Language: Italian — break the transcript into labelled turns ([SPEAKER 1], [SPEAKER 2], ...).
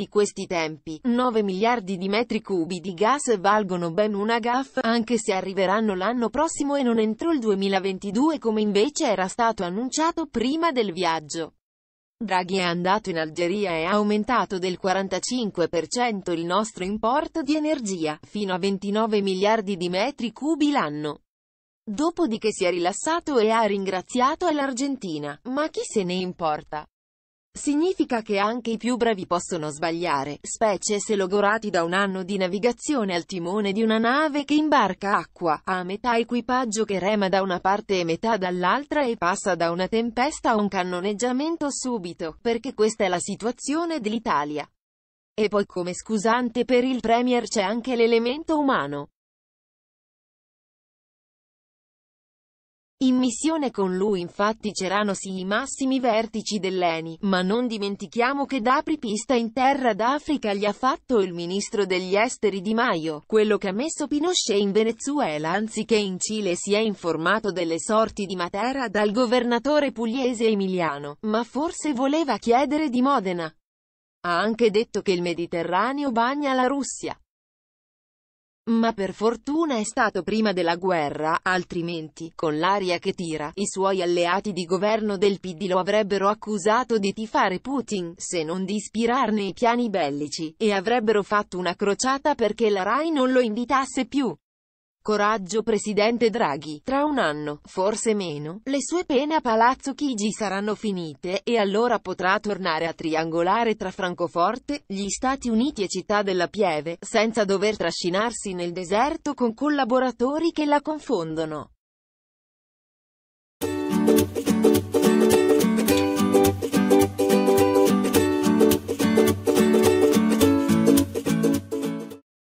[SPEAKER 1] di questi tempi, 9 miliardi di metri cubi di gas valgono ben una GAF, anche se arriveranno l'anno prossimo e non entro il 2022 come invece era stato annunciato prima del viaggio. Draghi è andato in Algeria e ha aumentato del 45% il nostro importo di energia, fino a 29 miliardi di metri cubi l'anno. Dopodiché si è rilassato e ha ringraziato l'Argentina, ma chi se ne importa? Significa che anche i più bravi possono sbagliare, specie se logorati da un anno di navigazione al timone di una nave che imbarca acqua, a metà equipaggio che rema da una parte e metà dall'altra e passa da una tempesta a un cannoneggiamento subito, perché questa è la situazione dell'Italia. E poi come scusante per il Premier c'è anche l'elemento umano. In missione con lui infatti c'erano sì i massimi vertici dell'ENI, ma non dimentichiamo che da apripista in terra d'Africa gli ha fatto il ministro degli esteri Di Maio, quello che ha messo Pinochet in Venezuela anziché in Cile si è informato delle sorti di Matera dal governatore pugliese Emiliano, ma forse voleva chiedere di Modena. Ha anche detto che il Mediterraneo bagna la Russia. Ma per fortuna è stato prima della guerra, altrimenti, con l'aria che tira, i suoi alleati di governo del PD lo avrebbero accusato di tifare Putin, se non di ispirarne i piani bellici, e avrebbero fatto una crociata perché la RAI non lo invitasse più. Coraggio Presidente Draghi, tra un anno, forse meno, le sue pene a Palazzo Chigi saranno finite, e allora potrà tornare a triangolare tra Francoforte, gli Stati Uniti e Città della Pieve, senza dover trascinarsi nel deserto con collaboratori che la confondono.